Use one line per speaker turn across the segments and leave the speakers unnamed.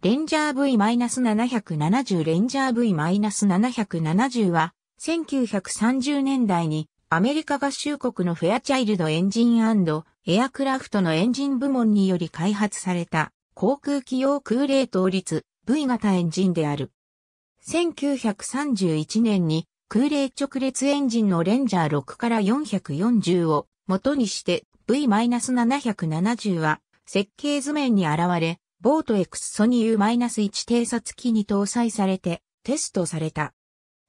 レンジャー V-770 レンジャー V-770 は、1930年代にアメリカ合衆国のフェアチャイルドエンジンエアクラフトのエンジン部門により開発された航空機用空冷凍率 V 型エンジンである。1931年に空冷直列エンジンのレンジャー6から440を元にして V-770 は設計図面に現れボート X ソニ U-1 偵察機に搭載されてテストされた。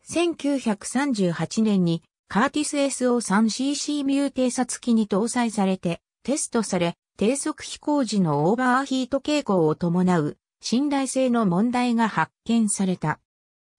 1938年にカーティス SO3CC ミュー偵察機に搭載されてテストされ、低速飛行時のオーバーヒート傾向を伴う信頼性の問題が発見された。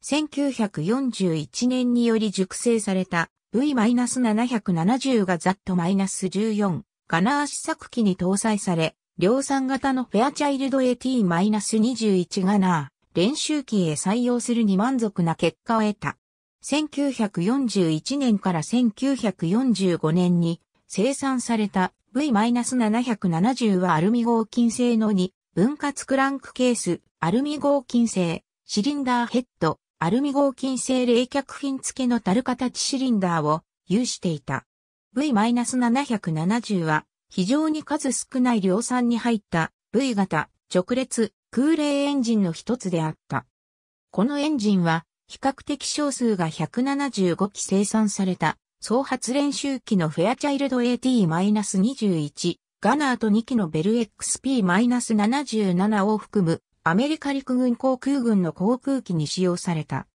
1941年により熟成された V-770 がト1 4ガナー試作機に搭載され、量産型のフェアチャイルド AT-21 ガナー、練習機へ採用するに満足な結果を得た。1941年から1945年に生産された V-770 はアルミ合金製の2分割クランクケース、アルミ合金製、シリンダーヘッド、アルミ合金製冷却品付けの樽形シリンダーを有していた。V-770 は非常に数少ない量産に入った V 型直列空冷エンジンの一つであった。このエンジンは比較的少数が175機生産された総発練習機のフェアチャイルド AT-21 ガナーと2機のベル XP-77 を含むアメリカ陸軍航空軍の航空機に使用された。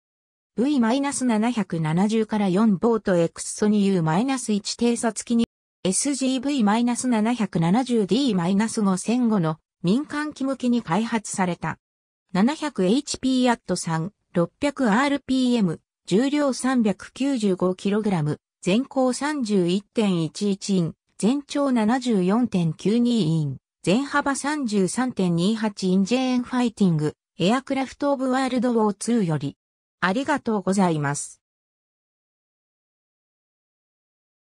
V-770 から4ボート X ソニ U-1 偵察機 SGV-770D-5005 の民間機向けに開発された。700HP アット3、600rpm、重量 395kg、全高31.11イン、全長74.92イン、全幅33.28インジェーンファイティング、エアクラフトオブワールドウォー2より。ありがとうございます。